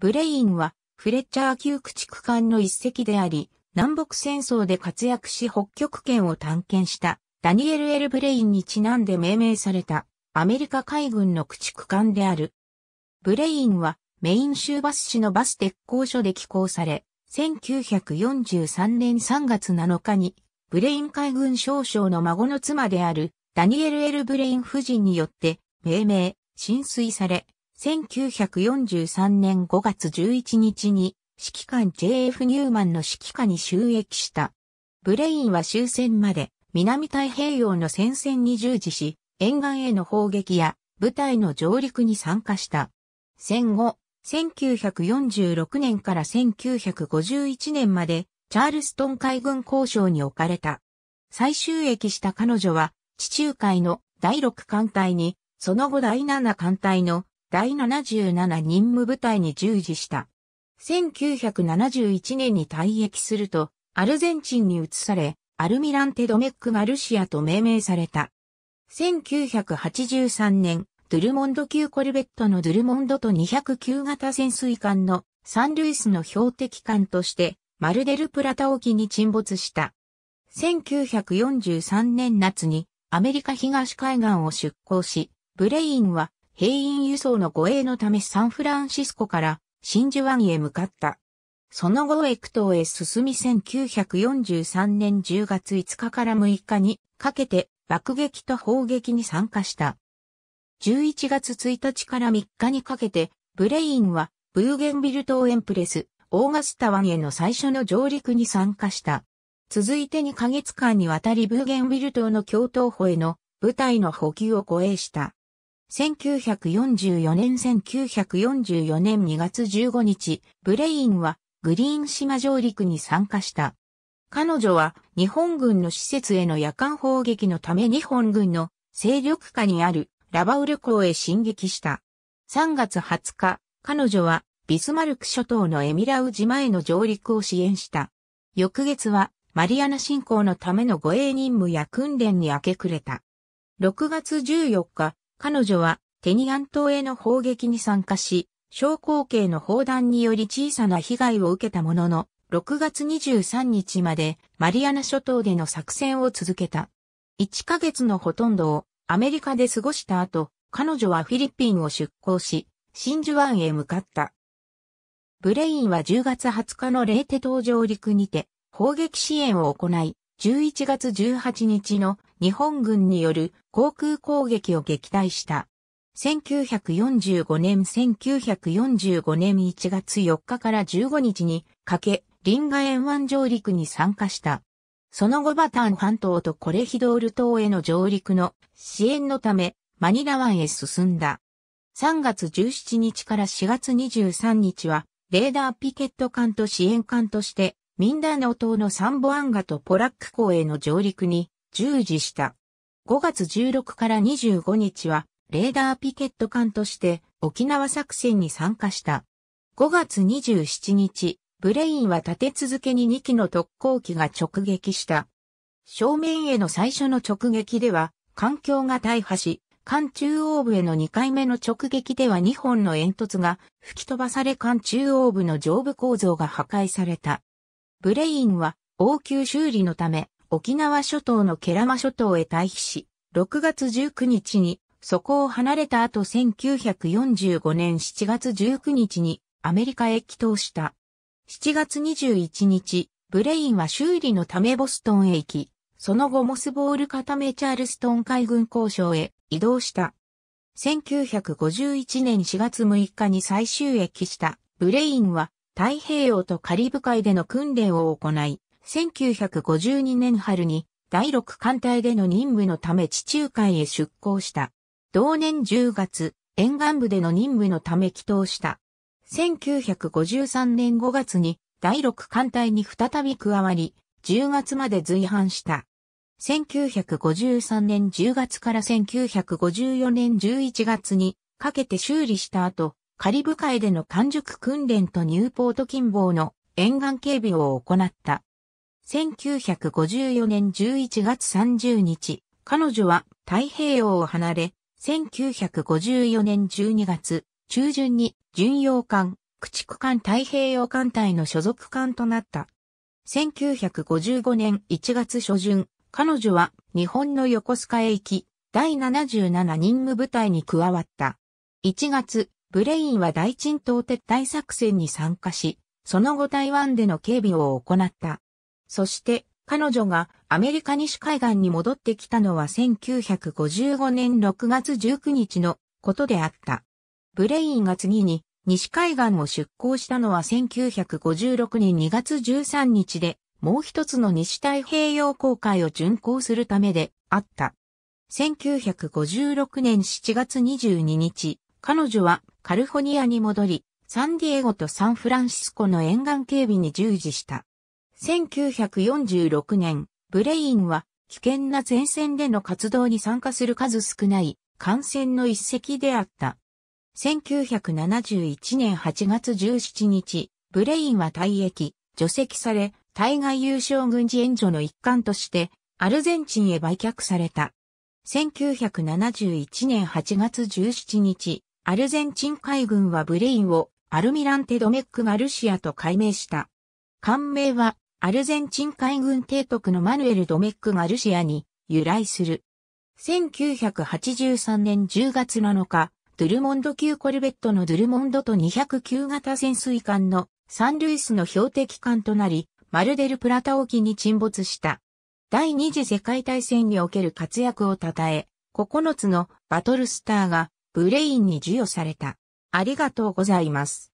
ブレインは、フレッチャー級駆逐艦の一隻であり、南北戦争で活躍し北極圏を探検したダニエル・エル・ブレインにちなんで命名されたアメリカ海軍の駆逐艦である。ブレインはメイン州バス市のバス鉄工所で寄港され、1943年3月7日にブレイン海軍少将の孫の妻であるダニエル・エル・ブレイン夫人によって命名、浸水され、1943年5月11日に指揮官 JF ニューマンの指揮下に就役した。ブレインは終戦まで南太平洋の戦線に従事し、沿岸への砲撃や部隊の上陸に参加した。戦後、1946年から1951年までチャールストン海軍交渉に置かれた。最終役した彼女は地中海の第6艦隊に、その後第7艦隊の第77任務部隊に従事した。1971年に退役すると、アルゼンチンに移され、アルミランテ・ドメック・マルシアと命名された。1983年、ドゥルモンド級コルベットのドゥルモンドと209型潜水艦のサンルイスの標的艦として、マルデルプラタ沖に沈没した。1943年夏にアメリカ東海岸を出港し、ブレインは兵員輸送の護衛のためサンフランシスコから真珠湾へ向かった。その後エクトーへ進み1943年10月5日から6日にかけて爆撃と砲撃に参加した。11月1日から3日にかけてブレインはブーゲンビル島エンプレス、オーガスタ湾への最初の上陸に参加した。続いて2ヶ月間にわたりブーゲンビル島の共闘歩への部隊の補給を護衛した。1944年1944年2月15日、ブレインはグリーン島上陸に参加した。彼女は日本軍の施設への夜間砲撃のため日本軍の勢力下にあるラバウル港へ進撃した。3月20日、彼女はビスマルク諸島のエミラウ島への上陸を支援した。翌月はマリアナ侵攻のための護衛任務や訓練に明け暮れた。6月14日、彼女はテニアン島への砲撃に参加し、小口径の砲弾により小さな被害を受けたものの、6月23日までマリアナ諸島での作戦を続けた。1ヶ月のほとんどをアメリカで過ごした後、彼女はフィリピンを出港し、真珠湾へ向かった。ブレインは10月20日のレーテ島上陸にて砲撃支援を行い、11月18日の日本軍による航空攻撃を撃退した。1945年1945年1月4日から15日にかけ、リンガ沿湾上陸に参加した。その後バターン半島とコレヒドール島への上陸の支援のため、マニラ湾へ進んだ。3月17日から4月23日は、レーダーピケット艦と支援艦として、ミンダーノ島のサンボアンガとポラック港への上陸に従事した。5月16から25日は、レーダーピケット艦として沖縄作戦に参加した。5月27日、ブレインは立て続けに2機の特攻機が直撃した。正面への最初の直撃では、艦橋が大破し、艦中央部への2回目の直撃では2本の煙突が吹き飛ばされ艦中央部の上部構造が破壊された。ブレインは応急修理のため沖縄諸島のケラマ諸島へ退避し、6月19日にそこを離れた後1945年7月19日にアメリカへ帰投した。7月21日、ブレインは修理のためボストンへ行き、その後モスボール固めチャールストン海軍交渉へ移動した。1951年4月6日に最終駅したブレインは太平洋とカリブ海での訓練を行い、1952年春に第6艦隊での任務のため地中海へ出港した。同年10月、沿岸部での任務のため帰投した。1953年5月に第6艦隊に再び加わり、10月まで随伴した。1953年10月から1954年11月にかけて修理した後、カリブ海での完熟訓練とニューポート近傍の沿岸警備を行った。1954年11月30日、彼女は太平洋を離れ、1954年12月中旬に巡洋艦、駆逐艦太平洋艦隊の所属艦となった。1955年1月初旬、彼女は日本の横須賀へ行き、第77任務部隊に加わった。1月、ブレインは大鎮島撤退作戦に参加し、その後台湾での警備を行った。そして、彼女がアメリカ西海岸に戻ってきたのは1955年6月19日のことであった。ブレインが次に西海岸を出港したのは1956年2月13日で、もう一つの西太平洋航海を巡航するためであった。1956年7月22日、彼女はカルフォニアに戻り、サンディエゴとサンフランシスコの沿岸警備に従事した。1946年、ブレインは危険な前線での活動に参加する数少ない感染の一石であった。1971年8月17日、ブレインは退役、除籍され、対外優勝軍事援助の一環として、アルゼンチンへ売却された。1971年8月17日、アルゼンチン海軍はブレインをアルミランテ・ドメック・ガルシアと改名した。艦名はアルゼンチン海軍提督のマヌエル・ドメック・ガルシアに由来する。1983年10月7日、ドゥルモンド級コルベットのドゥルモンドと209型潜水艦のサンルイスの標的艦となり、マルデル・プラタ沖に沈没した。第二次世界大戦における活躍を称え、9つのバトルスターがブレインに授与された。ありがとうございます。